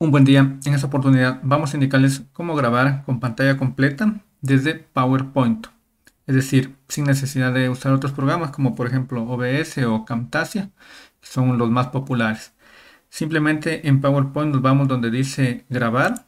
Un buen día, en esta oportunidad vamos a indicarles cómo grabar con pantalla completa desde PowerPoint, es decir, sin necesidad de usar otros programas como por ejemplo OBS o Camtasia, que son los más populares. Simplemente en PowerPoint nos vamos donde dice grabar.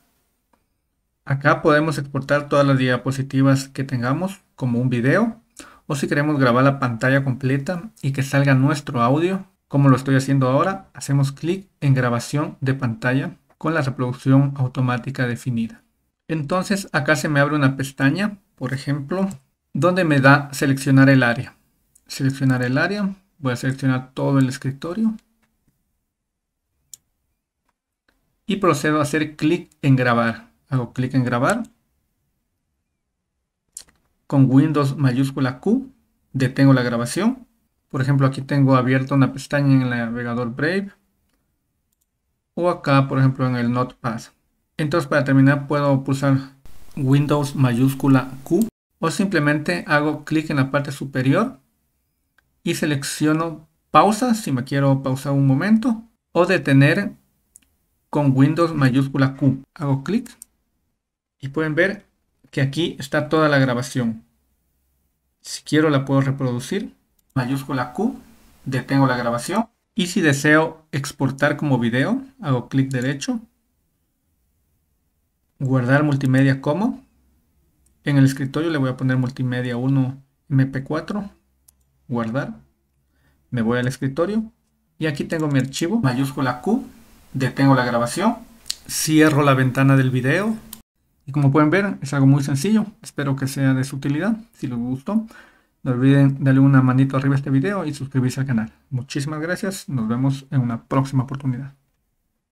Acá podemos exportar todas las diapositivas que tengamos como un video o si queremos grabar la pantalla completa y que salga nuestro audio, como lo estoy haciendo ahora, hacemos clic en grabación de pantalla con la reproducción automática definida. Entonces acá se me abre una pestaña, por ejemplo, donde me da seleccionar el área. Seleccionar el área, voy a seleccionar todo el escritorio. Y procedo a hacer clic en grabar. Hago clic en grabar. Con Windows mayúscula Q, detengo la grabación. Por ejemplo, aquí tengo abierta una pestaña en el navegador Brave o acá, por ejemplo, en el Notepad. Entonces, para terminar, puedo pulsar Windows mayúscula Q o simplemente hago clic en la parte superior y selecciono pausa si me quiero pausar un momento o detener con Windows mayúscula Q. Hago clic y pueden ver que aquí está toda la grabación. Si quiero la puedo reproducir. Mayúscula Q, detengo la grabación y si deseo exportar como video, hago clic derecho, guardar multimedia como. En el escritorio le voy a poner multimedia 1 MP4, guardar. Me voy al escritorio y aquí tengo mi archivo, mayúscula Q, detengo la grabación, cierro la ventana del video. Y como pueden ver, es algo muy sencillo. Espero que sea de su utilidad. Si les gustó, no olviden darle una manito arriba a este video y suscribirse al canal. Muchísimas gracias. Nos vemos en una próxima oportunidad.